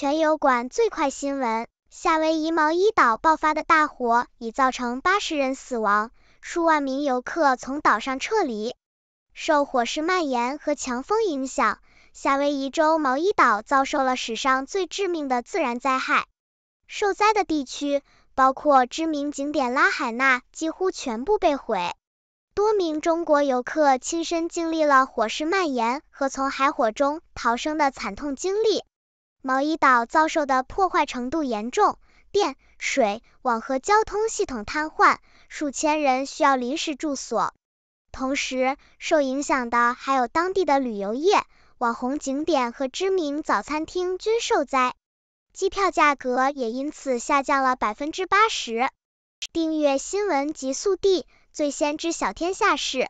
全油管最快新闻：夏威夷毛伊岛爆发的大火已造成八十人死亡，数万名游客从岛上撤离。受火势蔓延和强风影响，夏威夷州毛伊岛遭受了史上最致命的自然灾害。受灾的地区包括知名景点拉海纳，几乎全部被毁。多名中国游客亲身经历了火势蔓延和从海火中逃生的惨痛经历。毛伊岛遭受的破坏程度严重，电、水网和交通系统瘫痪，数千人需要临时住所。同时，受影响的还有当地的旅游业，网红景点和知名早餐厅均受灾，机票价格也因此下降了百分之八十。订阅新闻极速递，最先知晓天下事。